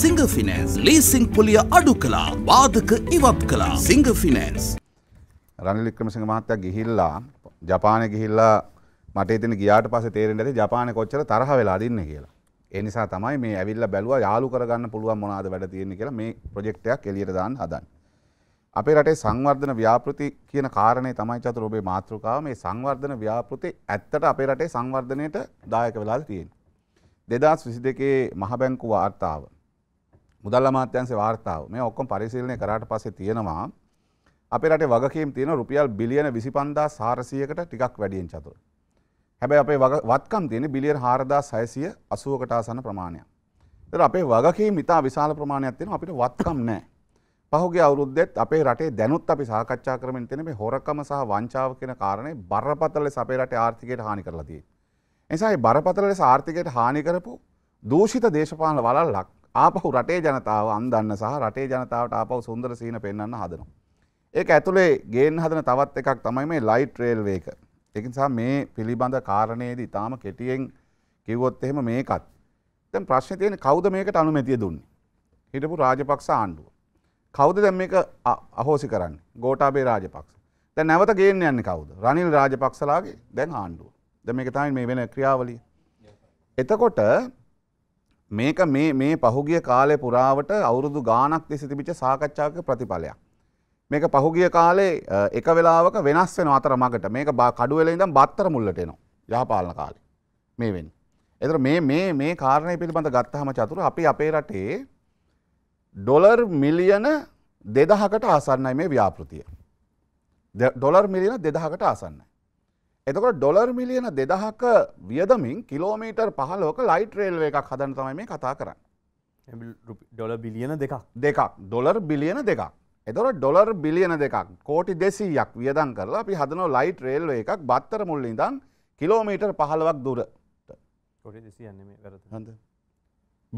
සිංහ finance leasing පොලිය අඩු කළා බාධක ඉවත් කළා සිංහ ෆිනන්ස් රනිලික්‍රමසිංහ මහත්තයා ගිහිල්ලා ජපානය ගිහිල්ලා මට ඉතින් ගියාට පස්සේ තේරෙන්න ඇති ජපානය කොච්චර තරහ වෙලා දින්නේ කියලා. ඒ නිසා තමයි මේ ඇවිල්ලා බැලුවා යාළු කරගන්න පුළුවන් මොනවාද වැඩ තියෙන්නේ කියලා මේ ප්‍රොජෙක්ට් එකක් එළියට දාන්න හදන්නේ. අපේ රටේ සංවර්ධන ව්‍යාපෘති කියන කාරණේ තමයි චතුර ඔබේ මාතෘකාව මේ සංවර්ධන ව්‍යාපෘති ඇත්තට අපේ රටේ සංවර්ධනයට දායක වෙලා තියෙන්නේ. 2022 මහ බැංකුව වාර්තාව මුදල් අමාත්‍යන්සේ වාර්තාව මේ ඔක්කොම පරිශීලනය කරාට පස්සේ තියෙනවා අපේ රටේ වගකීම් තියෙන රුපියල් බිලියන 25400කට ටිකක් වැඩියෙන් චතුර. හැබැයි අපේ වත්කම් තියෙන බිලියන 4680කට ආසන්න ප්‍රමාණයක්. ඒතර අපේ වගකීම් ඉතා විශාල ප්‍රමාණයක් තියෙනවා අපිට වත්කම් නැහැ. පහුගිය අවුරුද්දෙත් අපේ රටේ දැනුත් අපි සාකච්ඡා කරමින් තියෙන මේ හොරකම සහ වංචාව කියන කාරණේ බරපතල ලෙස අපේ රටේ ආර්ථිකයට හානි කරලා තියෙනවා. එනිසා මේ බරපතල ලෙස ආර්ථිකයට හානි කරපු දූෂිත දේශපාලන වලල්ලක් ආපහු රටේ ජනතාව අන්දන්න සහ රටේ ජනතාවට ආපහු සුන්දර සීන පෙන්වන්න හදනවා. ඒක ඇතුලේ ගේන්න හදන තවත් එකක් තමයි මේ ලයිට් රේල්වේ එක. ඒක නිසා මේ පිළිබඳ කාරණේදී ඊටාම කෙටියෙන් කිව්වොත් එහෙම මේකත්. දැන් ප්‍රශ්නේ තියෙන්නේ කවුද මේකට අනුමැතිය දුන්නේ? හිටපු රාජපක්ෂ ආණ්ඩුව. කවුද දැන් මේක අහෝසි කරන්නේ? ගෝඨාභය රාජපක්ෂ. දැන් නැවත ගේන්න යන්නේ කවුද? රනිල් රාජපක්ෂලාගේ දැන් ආණ්ඩුව. දැන් මේක තමයි මේ වෙන ක්‍රියාවලිය. එතකොට මේක මේ මේ පහුගිය කාලය පුරාවට අවුරුදු ගානක් තිස්සේ තිබිච්ච සාකච්ඡාවක ප්‍රතිඵලයක්. මේක පහුගිය කාලේ එක වෙලාවක වෙනස් වෙනවා අතරමඟට. මේක කඩුවෙල ඉඳන් බත්තර මුල්ලට එනවා. යහපාලන කාලේ. මේ වෙන්නේ. ඒතර මේ මේ මේ කාරණේ පිළිබඳ ගත්තාම චතුර අපි අපේ රටේ ඩොලර් මිලියන 2000කට ආසන්නයි මේ ව්‍යාපෘතිය. ඩොලර් මිලියන 2000කට ආසන්නයි. එතකොට ඩොලර් මිලියන දෙදහක වියදමින් කිලෝමීටර් පහලෝක ලයිට් රේල්ව එකක් හදන තමයි මේ කතා කරන්න ඩොල බිලියන දෙක් දෙකක් ඩොලර් බිලියන දෙකක් එතොට ඩොලර් බිලියන දෙකක් කෝටි දෙසීයක් වියදන් කරලා අපි හදනෝ ලයිට් රේල්ව එකක් බත්තර මුල්ල ඉඳන් කිලෝමීටර් පහලවක් දුර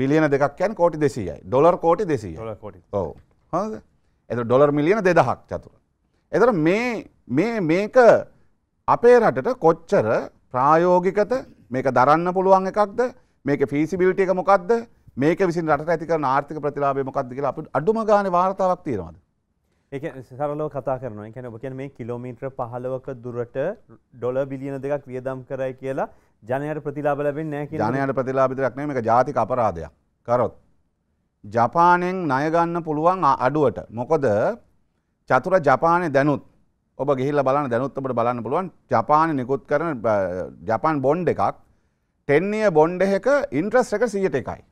බිලියන දෙකක්යන් කෝටි දෙසීයි ඩොලර් කෝටි දෙසී ඕ එත ඩොලර් මිලියන දෙදහක් චතුර එතර මේ මේක අපේ රටට කොච්චර ප්‍රායෝගිකත මේක දරන්න පුළුවන් එකක්ද මේක ෆිසිබිලිටික මොකක්ද මේක විසින් රට ඇතික ආර්ථික ප්‍රතිලාබේ මොකක්ද කියලා අපි අඩුම ගාන වාර්තාවක් තියෙනවාද ඒක සරලව කතා කරනවා කියන්නේ ඔබ කියන්නේ මේ කිලෝමීටර 15ක දුරට ඩොලර් බිලියන දෙකක් වියදම් කරයි කියලා ජනයාට ප්‍රතිලාභ ලැබෙන්නේ නැහැ කියන ජනයාට ප්‍රතිලාභ විතරක් නෙමෙයි මේක ජාතික අපරාධයක් කරොත් ජපානෙන් ණය ගන්න පුළුවන් අඩුවට මොකද චතුර ජපානේ දැනුත් ඔබ ගිහිල්ල බලන්න දැනුත් ඔබට බලන්න පුළුවන් ජපාන නිකුත් කරන ජපාන් බොන්්ඩ එකක් ටෙන්නිය බොන්්ඩ එක ඉන්ට්‍රස් එක සියට එකයි.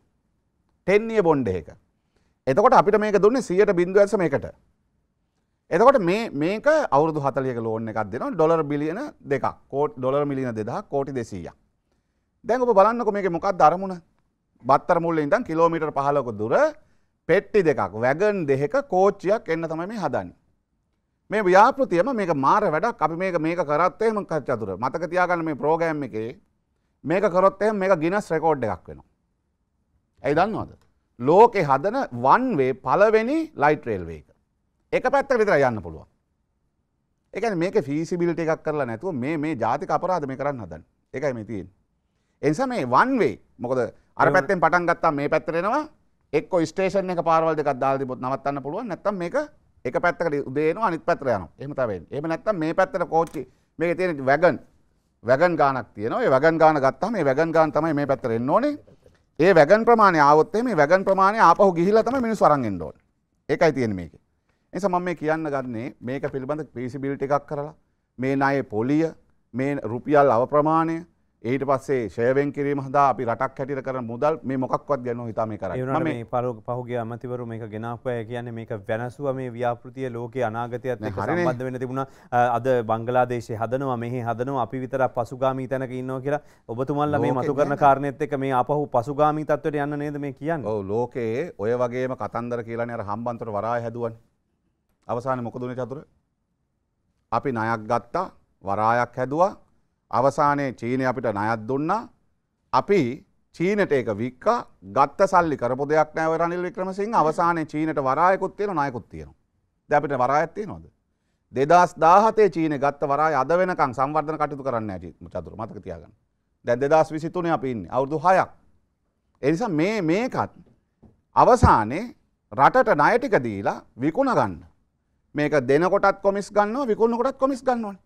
ටෙන්නිය බොන්්ඩ එක. එතකොට අපිට මේක දුන්නේ සියට බින්දුවඇස මේකට. එතකොට මේක අවුදු හතලියක ලෝන එකක් දෙන ඩොර් බිලියන දෙක කෝට් ඩොර් මිලියන දෙදා කෝටි දෙසීය. දැන් ඔබ බලන්නක මේක මොකක් දරමුණ බත්තර මුල්ල ඉඳන් කිලෝමීට පහලොක දුර පෙට්ටි දෙකක් වැගන් දෙක කෝච්චයක් එන්න තමයි මේ හදන්නේ. මේ ව්‍යාපෘතියම මේක මාර වැඩක් අපි මේක මේක කරත්තේම චතුර මතක තියාගන්න මේ ප්‍රෝගෑම් එකේ මේක කරොත්තේ මේක ගිනස් රෙකෝඩ් එකක් වෙනවා. ඇයි දන්නවද. ලෝකෙ හදන වන්වේ පලවෙනි ලයිට රේල්වේ එක. එක පැත්ත විතර යන්න පුළුවන්. එක මේක ෆිසිබිලිට එකක් කරලා නැතුව මේ මේ ජාතික අපරාධ මේ කරන්න හදන් එකයි මේ තියෙන්. එනිසා මේ වන්වේ මොකද අර පැත්තෙන් පටන් ගත්තා මේ පැත්තරෙනවා එක්ක ස්ටේෂන් එක පාරවල් දෙකක් දාලා තිබොත් නවත්තන්න පුළුවන් නැත්නම් මේක එක පැත්තකට උදේන අනිත් පැත්තට යනවා. එහෙම තමයි. එහෙම නැත්නම් මේ පැත්තට කෝච්චි මේකේ තියෙන වැගන් වැගන් ගානක් තියෙනවා. ඒ වැගන් ගාන ගත්තාම මේ වැගන් ගාන තමයි මේ පැත්තට එන්න ඕනේ. ඒ වැගන් ප්‍රමාණය ආවොත් එහේ මේ වැගන් ප්‍රමාණය ආපහු ගිහිල්ලා තමයි මිනිස්සු අරන් එන්න ඕනේ. ඒකයි තියෙන්නේ මේකේ. ඒ නිසා මම මේ කියන්න ගන්නේ මේක පිළිබඳ feasibility එකක් කරලා මේ ණයේ පොලිය, මේ රුපියල් අවප්‍රමාණය, ඒට පස්සේ ශයවෙන් කිරීම හදා අපි රටක් හැටිර කර මුදල් මේ මොක්වත් ගැන හිතා මේ කර මේ පරු පහුගේ අමතිවරු මේක ගෙනාපය කියන්නේ මේක වෙනසුව මේ ව්‍යාපෘතිය ලෝක අනාගතයත් සම්බන්ධ වෙන තිබුණ අද බංගලාදේශය හදනවා මෙහි හදනවා අපි විතර පසුගාමී තැනක ඉන්නවා කියලා ඔබතුමල්ල මේ මතු කරන කාරණයත් එක මේ අපහු පසුගාමී තත්වට යන්න නේද මේ කියන්න ලෝකයේ ඔය වගේම කතන්දර කියලන අර හම්බන්තර වරා හැදුවන් අවසාන මොකදුන චතුර අපි නයක් ගත්තා වරායක් හැදවා අවසානයේ චීනය අපිට නයත් දුන්නා අපි චීනට ඒක වික්කා ගත්ත සල්ලි කරපු දෙයක් නෑ රනිල් වික්‍රමසිංහ අවසානයේ චීනට වරායකුත් තියෙන ණයකුත් තියෙනවා. දැන් අපිට වරායක් තියෙනවද? 2017 චීනේ ගත්ත වරාය අද වෙනකන් සංවර්ධන කටයුතු කරන්නේ නැහැ චතුර මතක තියාගන්න. දැන් 2023 අපි ඉන්නේ අවුරුදු 6ක්. ඒ නිසා මේ මේකත් අවසානයේ රටට ණය ටික දීලා විකුණ ගන්න. මේක දෙනකොටත් කොමිස් ගන්නවා විකුණනකොටත් කොමිස් ගන්නවනේ.